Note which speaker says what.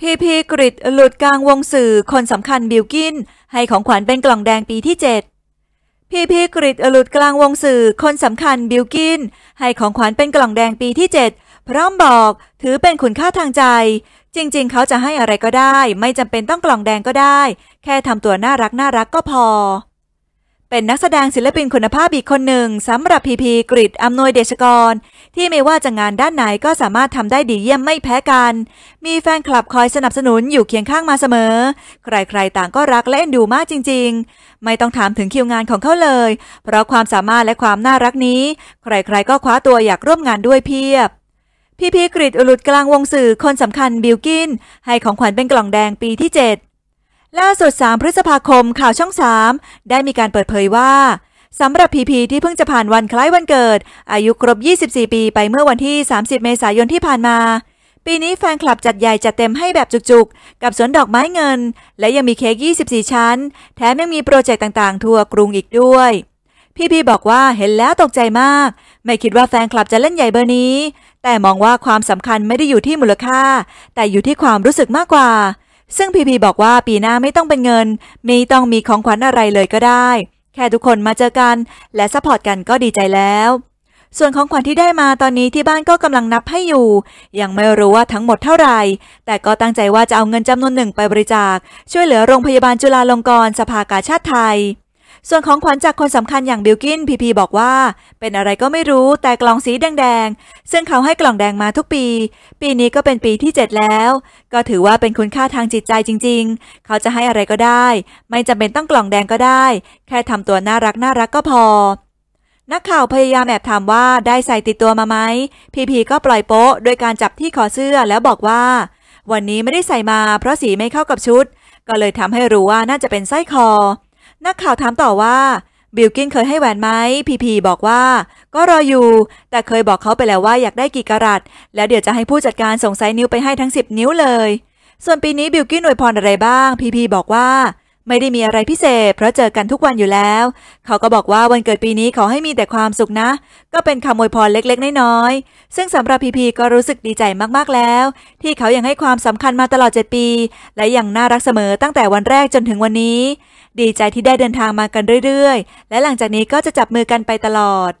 Speaker 1: พีพีกริดหลุดกลางวงสื่อคนสำคัญ บิลกินให้ของขวัญเป็นกล่องแดงปีที่เจ็ดพีพีกริดหลุดกลางวงสื่อ คนสำคัญบิลกินให้ของขวัญเป็นกล่องแดงปีที่เจ็ดพร้อมบอก ถือเป็นคุณค่าทางใจ จริงๆ เขาจะให้อะไรก็ได้ ไม่จำเป็นต้องกล่องแดงก็ได้ แค่ทำตัวน่ารักน่ารักก็พอเป็นนักแสดงศิลปินคุณภาพอีกคนหนึ่งสำหรับพีพีกริดอำนวยเดชกร ที่ไม่ว่าจะงานด้านไหนก็สามารถทำได้ดีเยี่ยมไม่แพ้กัน มีแฟนคลับคอยสนับสนุนอยู่เคียงข้างมาเสมอ ใครๆต่างก็รักและเอ็นดูมากจริงๆ ไม่ต้องถามถึงคิวงานของเขาเลย เพราะความสามารถและความน่ารักนี้ ใครๆก็คว้าตัวอยากร่วมงานด้วยเพียบ พีพีกริดอุลุดกลางวงสื่อคนสำคัญบิลกินให้ของขวัญเป็นกล่องแดงปีที่7ล่าสุด 3 พฤษภาคมข่าวช่อง 3 ได้มีการเปิดเผยว่า สำหรับพีพีที่เพิ่งจะผ่านวันคล้ายวันเกิด อายุครบ 24 ปีไปเมื่อวันที่ 30 เมษายนที่ผ่านมา ปีนี้แฟนคลับจัดใหญ่จัดเต็มให้แบบจุก ๆ กับสวนดอกไม้เงิน และยังมีเค้ก 24 ชั้นแถมยังมีโปรเจกต์ต่างๆ ทั่วกรุงอีกด้วย พี่พีบอกว่าเห็นแล้วตกใจมาก ไม่คิดว่าแฟนคลับจะเล่นใหญ่เบอร์นี้ แต่มองว่าความสำคัญไม่ได้อยู่ที่มูลค่า แต่อยู่ที่ความรู้สึกมากกว่าซึ่งพีพีบอกว่าปีหน้าไม่ต้องเป็นเงิน ไม่ต้องมีของขวัญอะไรเลยก็ได้ แค่ทุกคนมาเจอกัน และซัพพอร์ตกันก็ดีใจแล้ว ส่วนของขวัญที่ได้มาตอนนี้ที่บ้านก็กำลังนับให้อยู่ ยังไม่รู้ว่าทั้งหมดเท่าไหร่ แต่ก็ตั้งใจว่าจะเอาเงินจำนวนหนึ่งไปบริจาค ช่วยเหลือโรงพยาบาลจุฬาลงกรณ์สภากาชาติไทยส่วนของขวัญจากคนสำคัญอย่างบิลกินพีพีบอกว่า เป็นอะไรก็ไม่รู้แต่กล่องสีแดงๆ ซึ่งเขาให้กล่องแดงมาทุกปี ปีนี้ก็เป็นปีที่ 7 แล้ว ก็ถือว่าเป็นคุณค่าทางจิตใจจริงๆ เขาจะให้อะไรก็ได้ ไม่จำเป็นต้องกล่องแดงก็ได้ แค่ทำตัวน่ารักน่ารักก็พอ นักข่าวพยายามแอบถามว่าได้ใส่ติดตัวมาไหมพีพีก็ปล่อยโป๊ะโดยการจับที่คอเสื้อแล้วบอกว่า วันนี้ไม่ได้ใส่มา เพราะสีไม่เข้ากับชุด ก็เลยทำให้รู้ว่าน่าจะเป็นสร้อยคอนักข่าวถามต่อว่าบิลกินเคยให้แหวนไหมพีพีบอกว่าก็รออยู่ แต่เคยบอกเขาไปแล้วว่าอยากได้กี่กรัตแล้วเดี๋ยวจะให้ผู้จัดการส่งไซนิ้วไปให้ทั้ง10นิ้วเลย ส่วนปีนี้บิลกินอวยพรอะไรบ้างพีพีบอกว่า ไม่ได้มีอะไรพิเศษ เพราะเจอกันทุกวันอยู่แล้วเขาก็บอกว่าวันเกิดปีนี้ขอให้มีแต่ความสุขนะ ก็เป็นคำอวยพรเล็ก ๆน้อยๆซึ่งสำหรับพีพีก็รู้สึกดีใจมากๆแล้ว ที่เขายังให้ความสำคัญมาตลอด7ปี และยังน่ารักเสมอตั้งแต่วันแรกจนถึงวันนี้ดีใจที่ได้เดินทางมากันเรื่อยๆ และหลังจากนี้ก็จะจับมือกันไปตลอด